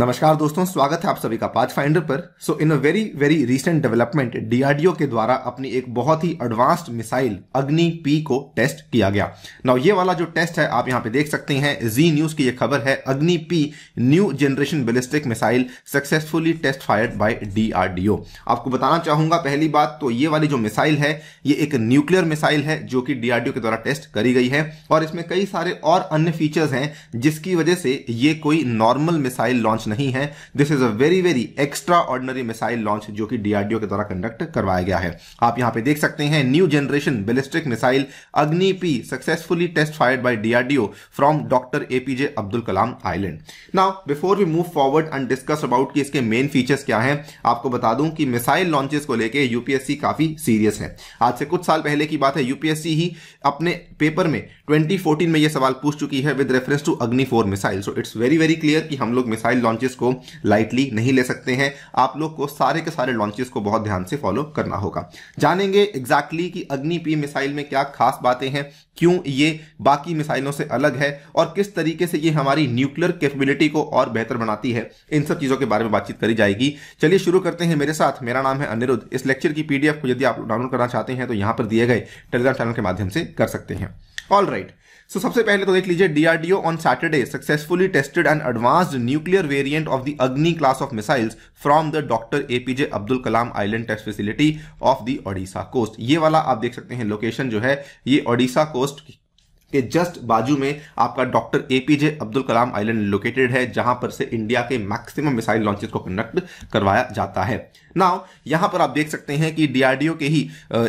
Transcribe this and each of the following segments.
नमस्कार दोस्तों स्वागत है आप सभी का पाच फाइंडर पर so in a very very recent development DRDO के द्वारा अपनी एक बहुत ही एडवांस्ड मिसाइल अग्नि पी को टेस्ट किया गया नाउ ये वाला जो टेस्ट है आप यहाँ पे देख सकते हैं जी न्यूज की ये खबर है Agni P new generation ballistic missile successfully test fired by DRDO आपको बताना चाहूंगा पहली बात तो ये वाली जो मिसाइल है ये एक न्यूक्लियर मिसाइल है जो कि डीआरडीओ के द्वारा टेस्ट करी गई है और इसमें कई सारे और अन्य फीचर्स हैं जिसकी वजह से ये कोई नॉर्मल मिसाइल लॉन्च लॉन्च नहीं है this is a very very extraordinary missile launch जो कि डीआरडीओ के द्वारा कंडक्ट करवाया गया है आप यहां पे देख सकते हैं new generation ballistic missile Agni P successfully test fired by DRDO from doctor APJ Abdul Kalam island now before we move forward and discuss about की इसके मेन फीचर्स क्या है आपको बता दूं कि मिसाइल लॉन्चेस को लेकर यूपीएससी काफी सीरियस है आज से कुछ साल पहले की बात है यूपीएससी ही अपने पेपर में 2014 में यह सवाल पूछ चुकी है with reference to Agni four missile so it's very very clear कि हम लोग मिसाइल लॉन्च लॉन्चेस को लाइटली नहीं ले सकते हैं आप लोग को सारे के सारे लॉन्चेस को बहुत ध्यान से फॉलो करना होगा जानेंगे एग्जैक्टली exactly कि अग्नि पी मिसाइल में क्या खास बातें हैं क्यों ये बाकी मिसाइलों से अलग है और किस तरीके से ये हमारी न्यूक्लियर कैपेबिलिटी को और बेहतर बनाती है इन सब चीज़ों के बारे में बातचीत करी जाएगी चलिए शुरू करते हैं मेरे साथ मेरा नाम है अनिरुद्ध इस लेक्चर की पीडीएफ को यदि आप डाउनलोड करना चाहते हैं तो यहां पर दिए गए टेलीग्राम चैनल के माध्यम से कर सकते हैं ऑल राइट सो सबसे पहले तो देख लीजिए DRDO on Saturday successfully tested and advanced nuclear variant of the Agni class of missiles from the doctor APJ Abdul Kalam island test facility of the Odisha coast ये वाला आप देख सकते हैं लोकेशन जो है ये ओडिशा कोस्ट के जस्ट बाजू में आपका doctor APJ Abdul Kalam island located है जहां पर से इंडिया के मैक्सिमम मिसाइल लॉन्चेस को कंडक्ट करवाया जाता है नाउ यहां पर आप देख सकते हैं कि डीआरडीओ के ही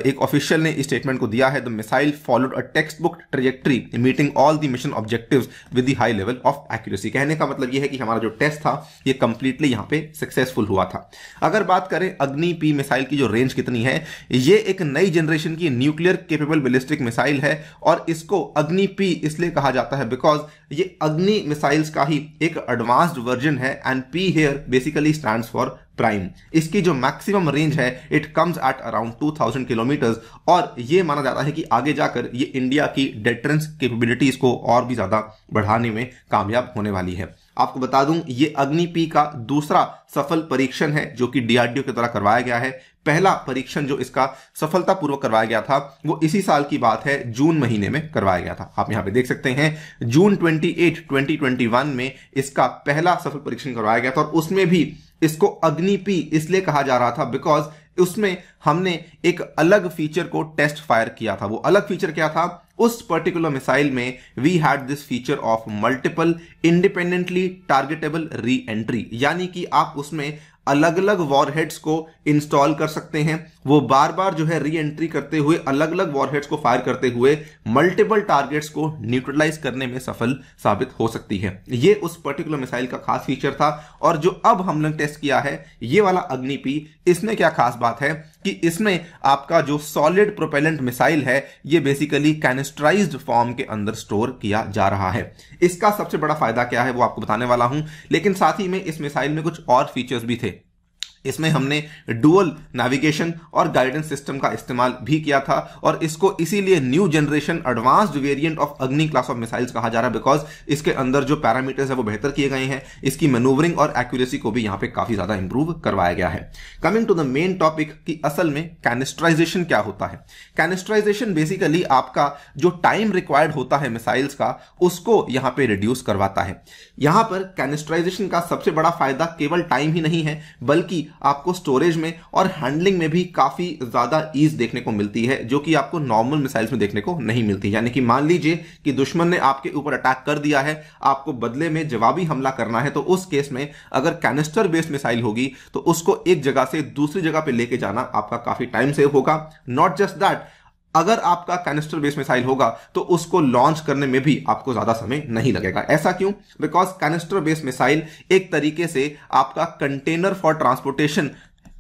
एक ऑफिशियल ने स्टेटमेंट को दिया है the missile followed a textbook trajectory meeting all the mission objective with the high level of accuracy कहने का मतलब यह है कि हमारा जो टेस्ट था यह कंप्लीटली यहां पर सक्सेसफुल हुआ था अगर बात करें अग्नि पी मिसाइल की जो रेंज कितनी है यह एक नई जनरेशन की न्यूक्लियर केपेबल बैलिस्टिक मिसाइल है और इसको अग्नि अग्नि पी इसलिए कहा जाता है बिकॉज ये अग्नि मिसाइल्स का ही एक एडवांस्ड वर्जन है and P here basically stand for prime इसकी जो मैक्सिमम रेंज है it comes at around 2000 kilometres और ये माना जाता है कि आगे जाकर ये इंडिया की डेटरेंस कैपेबिलिटीज को और भी ज्यादा बढ़ाने में कामयाब होने वाली है आपको बता दूं ये अग्नि पी का दूसरा सफल परीक्षण है जो कि डीआरडीओ के द्वारा करवाया गया है पहला परीक्षण जो इसका सफलतापूर्वक करवाया गया था वो इसी साल की बात है जून महीने में करवाया गया था आप यहां पे देख सकते हैं जून 28, 2021 में इसका पहला सफल परीक्षण करवाया गया था और उसमें भी इसको अग्निपी इसलिए कहा जा रहा था बिकॉज उसमें हमने एक अलग फीचर को टेस्ट फायर किया था वो अलग फीचर क्या था उस पर्टिकुलर मिसाइल में we had this feature of multiple independently targetable reentry यानी कि आप उसमें अलग अलग वॉरहेड्स को इंस्टॉल कर सकते हैं वो बार बार जो है री एंट्री करते हुए अलग अलग वॉरहेड्स को फायर करते हुए मल्टीपल टारगेट्स को न्यूट्रलाइज करने में सफल साबित हो सकती है ये उस पर्टिकुलर मिसाइल का खास फीचर था और जो अब हम लोग टेस्ट किया है ये वाला अग्निपी इसमें क्या खास बात है कि इसमें आपका जो सॉलिड प्रोपेलेंट मिसाइल है ये बेसिकली कैनिस्ट्राइज्ड फॉर्म के अंदर स्टोर किया जा रहा है इसका सबसे बड़ा फायदा क्या है वो आपको बताने वाला हूं लेकिन साथ ही में इस मिसाइल में कुछ और फीचर्स भी थे इसमें हमने डुअल नेविगेशन और गाइडेंस सिस्टम का इस्तेमाल भी किया था और इसको इसीलिए new generation advanced variant of Agni class of missiles कहा जा रहा है बिकॉज इसके अंदर जो पैरामीटर्स है वो बेहतर किए गए हैं इसकी मेनूवरिंग और एक्यूरेसी को भी यहां पे काफी ज्यादा इंप्रूव करवाया गया है coming to the main topic की असल में कैनिस्ट्राइजेशन क्या होता है कैनिस्ट्राइजेशन बेसिकली आपका जो टाइम रिक्वायर्ड होता है मिसाइल्स का उसको यहां पर रिड्यूस करवाता है यहां पर कैनिस्ट्राइजेशन का सबसे बड़ा फायदा केवल टाइम ही नहीं है बल्कि आपको स्टोरेज में और हैंडलिंग में भी काफ़ी ज़्यादा ईज देखने को मिलती है जो कि आपको नॉर्मल मिसाइल्स में देखने को नहीं मिलती यानी कि मान लीजिए कि दुश्मन ने आपके ऊपर अटैक कर दिया है आपको बदले में जवाबी हमला करना है तो उस केस में अगर कैनिस्टर बेस्ड मिसाइल होगी तो उसको एक जगह से दूसरी जगह पर लेके जाना आपका काफ़ी टाइम सेव होगा नॉट जस्ट दैट अगर आपका कैनिस्टर बेस्ड मिसाइल होगा तो उसको लॉन्च करने में भी आपको ज्यादा समय नहीं लगेगा ऐसा क्यों बिकॉज कैनिस्टर बेस्ड मिसाइल एक तरीके से आपका कंटेनर फॉर ट्रांसपोर्टेशन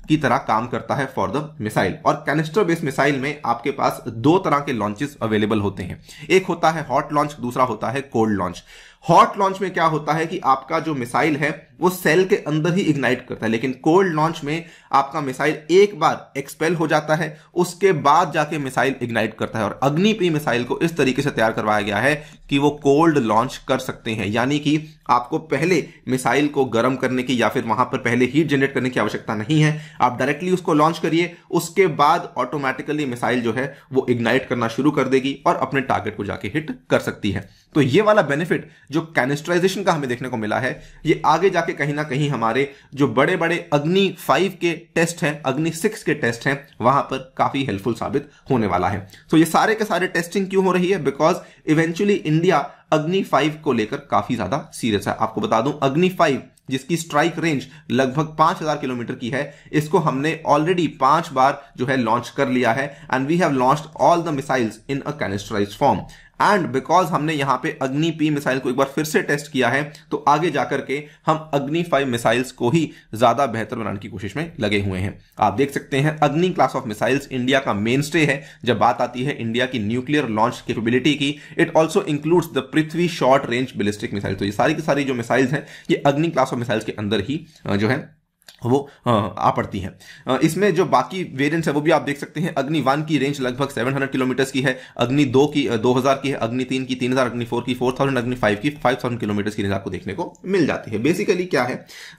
की तरह काम करता है फॉर द मिसाइल और कैनिस्टर बेस्ड मिसाइल में आपके पास दो तरह के लॉन्चेस अवेलेबल होते हैं एक होता है हॉट लॉन्च दूसरा होता है कोल्ड लॉन्च हॉट लॉन्च में क्या होता है कि आपका जो मिसाइल है वो सेल के अंदर ही इग्नाइट करता है लेकिन कोल्ड लॉन्च में आपका मिसाइल एक बार एक्सपेल हो जाता है उसके बाद जाके मिसाइल इग्नाइट करता है और अग्निपी मिसाइल को इस तरीके से तैयार करवाया गया है कि वो कोल्ड लॉन्च कर सकते हैं यानी कि आपको पहले मिसाइल को गर्म करने की या फिर वहां पर पहले हीट जनरेट करने की आवश्यकता नहीं है आप डायरेक्टली उसको लॉन्च करिए उसके बाद ऑटोमेटिकली मिसाइल जो है वो इग्नाइट करना शुरू कर देगी और अपने टारगेट को जाके हिट कर सकती है तो ये वाला बेनिफिट जो कैनिस्ट्राइजेशन का हमें देखने को मिला है ये आगे जाके कहीं ना कहीं हमारे जो बड़े बड़े अग्नि फाइव के टेस्ट हैं अग्नि सिक्स के टेस्ट हैं वहां पर काफी हेल्पफुल साबित होने वाला है तो ये सारे के सारे टेस्टिंग क्यों हो रही है because eventually India Agni five को लेकर काफी ज्यादा सीरियस है आपको बता दूं अग्नि फाइव जिसकी स्ट्राइक रेंज लगभग 5000 किलोमीटर की है इसको हमने ऑलरेडी पांच बार जो है लॉन्च कर लिया है and we have launch all the missiles in a canisterise form and because हमने यहां पे अग्नि पी मिसाइल को एक बार फिर से टेस्ट किया है तो आगे जाकर के हम अग्नि फाइव मिसाइल्स को ही ज्यादा बेहतर बनाने की कोशिश में लगे हुए हैं आप देख सकते हैं Agni class of missiles India का मेन स्टे है जब बात आती है इंडिया की न्यूक्लियर लॉन्च केपेबिलिटी की it also includes the Prithvi short range ballistic missile तो ये सारी की सारी जो मिसाइल्स हैं ये अग्नि क्लास ऑफ मिसाइल्स के अंदर ही जो है वो आ पड़ती हैं इसमें जो बाकी वेरिएंट्स है वो भी आप देख सकते हैं अग्नि वन की रेंज लगभग 700 किलोमीटर्स की है अग्नि दो की 2000 की है अग्नि तीन की 3000 अग्नि फोर की 4000 अग्नि फाइव की 5000 किलोमीटर्स की रेंज आपको देखने को मिल जाती है बेसिकली क्या है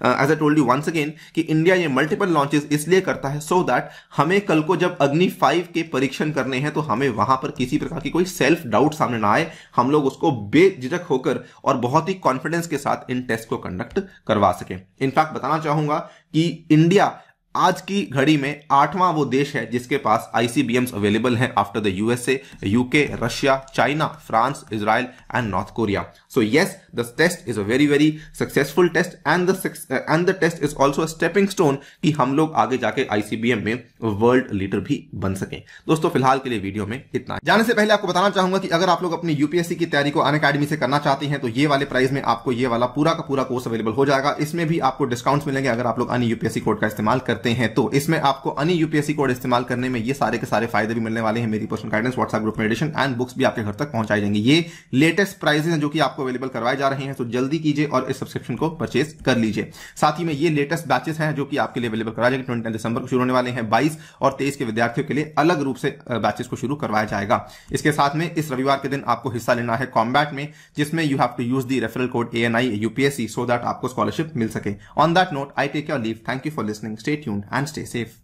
as I told you once again कि इंडिया ये मल्टीपल लॉन्चेस इसलिए करता है सो so दैट हमें कल को जब अग्नि फाइव के परीक्षण करने हैं तो हमें वहां पर किसी प्रकार की कोई सेल्फ डाउट सामने ना आए हम लोग उसको बेझिझक होकर और बहुत ही कॉन्फिडेंस के साथ इन टेस्ट को कंडक्ट करवा सकें इनफैक्ट बताना चाहूंगा कि इंडिया आज की घड़ी में आठवां वो देश है जिसके पास आईसीबीएम्स अवेलेबल हैं after the USA UK Russia China France Israel and North Korea so yes the test is a very very successful test and and the test is also stepping stone कि हम लोग आगे जाके ICBM में world leader भी बन सके दोस्तों फिलहाल के लिए वीडियो में इतना जाने से पहले आपको बताना चाहूंगा कि अगर आप लोग अपनी यूपीएससी की तैयारी को अन अकेडमी से करना चाहते हैं तो ये वाले प्राइस में आपको ये वाला पूरा का पूरा कोर्स अवेलेबल हो जाएगा इसमें भी आपको डिस्काउंट मिलेंगे अगर आप लोग अन यूपीएससी कोड का इस्तेमाल करते करते हैं तो इसमें आपको अन्य यूपीएससी कोड इस्तेमाल करने में ये सारे के सारे फायदे भी मिलने वाले हैं मेरी पर्सनल गाइडेंस व्हाट्सएप ग्रुप में एडिशन एंड बुक्स भी आपके घर तक पहुंचाई जाएंगे ये लेटेस्ट प्राइजेस हैं जो कि आपको अवेलेबल करवाए जा रहे हैं तो जल्दी कीजिए और इस सब्सक्रिप्शन को परचेज कर लीजिए साथ ही में ये लेटेस्ट बैचेस हैं जो कि आपके लिए अवेलेबल करवाए जाएंगे ट्वेंटी दिसंबर को शुरू होने वाले हैं बाईस और तेईस के विद्यार्थियों के लिए अलग रूप से बैचेस को शुरू करवाया जाएगा इसके साथ में इस रविवार के दिन आपको हिस्सा लेना है कॉम्बैट में जिसमें you have to use the referral code A N I UPSC so that आपको स्कॉलरशिप मिल सके on that note I take your leave thank you for listening stay tuned and stay safe.